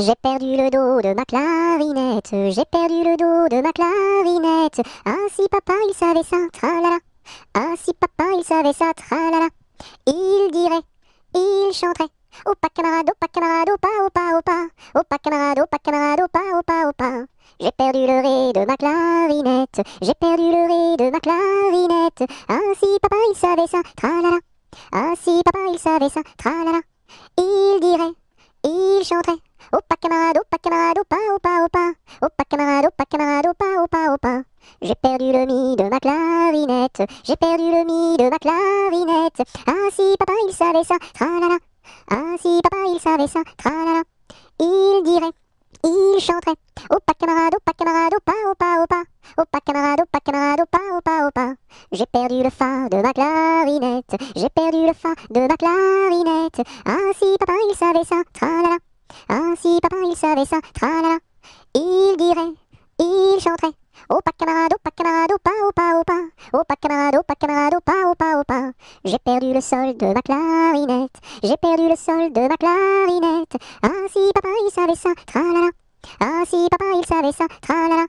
J'ai perdu le dos de ma clarinette, j'ai perdu le dos de ma clarinette. Ainsi ah, papa il savait ça, tralala. la. Ah, Ainsi papa il savait ça, tralala. Il dirait, il chanterait. pas camarade, pas camarade, opa opa opa. pas camarade, pas camarade, pas au pas. J'ai perdu le ré de ma clarinette, j'ai perdu le ré de ma clarinette. Ainsi ah, papa il savait ça, tralala. la. Ainsi, papa il savait ça, tralala chanterai. Opa camarade, opa camarade, opa, opa, opa. Opa camarade, opa camarade, opa, opa, opa. J'ai perdu le mi de ma clarinette. J'ai perdu le mi de ma clarinette. Ainsi ah papa il savait ça, tralala. Ah papa il savait ça, tralala. Il dirait, il chanterait. Opa camarade, opa camarade, opa, opa, au Opa camarade, opa camarade, opa, opa, opa. J'ai perdu le fa de ma clarinette. J'ai perdu le fa de ma clarinette. Ainsi ah papa il savait ça, tralala. Ah, si papa il savait ça, tralala, il dirait, il chanterait. Oh pas camarade, pas camarade, au opa oh pas camarade, pas camarade, pas, pa opa. J'ai perdu le sol de ma clarinette, j'ai perdu le sol de ma clarinette. Ainsi papa il savait ça, tralala. Ah si papa il savait ça, tralala.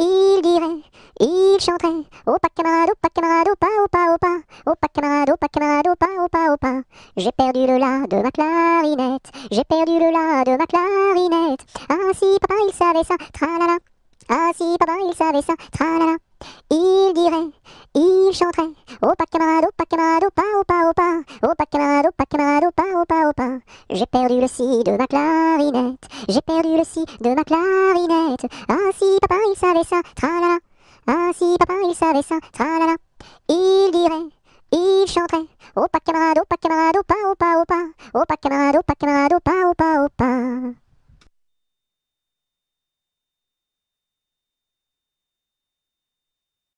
Il dirait, il chanterait. pas camarade, pas camarade, pas, opa opa, Opa camarade, opa camarade, opa, opa, opa. J'ai perdu le la de ma clarinette. J'ai perdu le la de ma clarinette. Ainsi ah, papa il savait ça, tralala. Ah si papa il savait ça, tralala. Il dirait, il chanterait. Opa camarade, opa camarade, opa, opa, opa. Opa camarade, opa camarade, opa, opa, opa. J'ai perdu le si de ma clarinette. J'ai perdu le si de ma clarinette. Ah si papa il savait ça, tralala. Ah si papa il savait ça, tralala. Il dirait, il chanterait Opa camarade, opa camarade, opa, opa, opa, opa camarade, opa camarade, opa, opa, opa.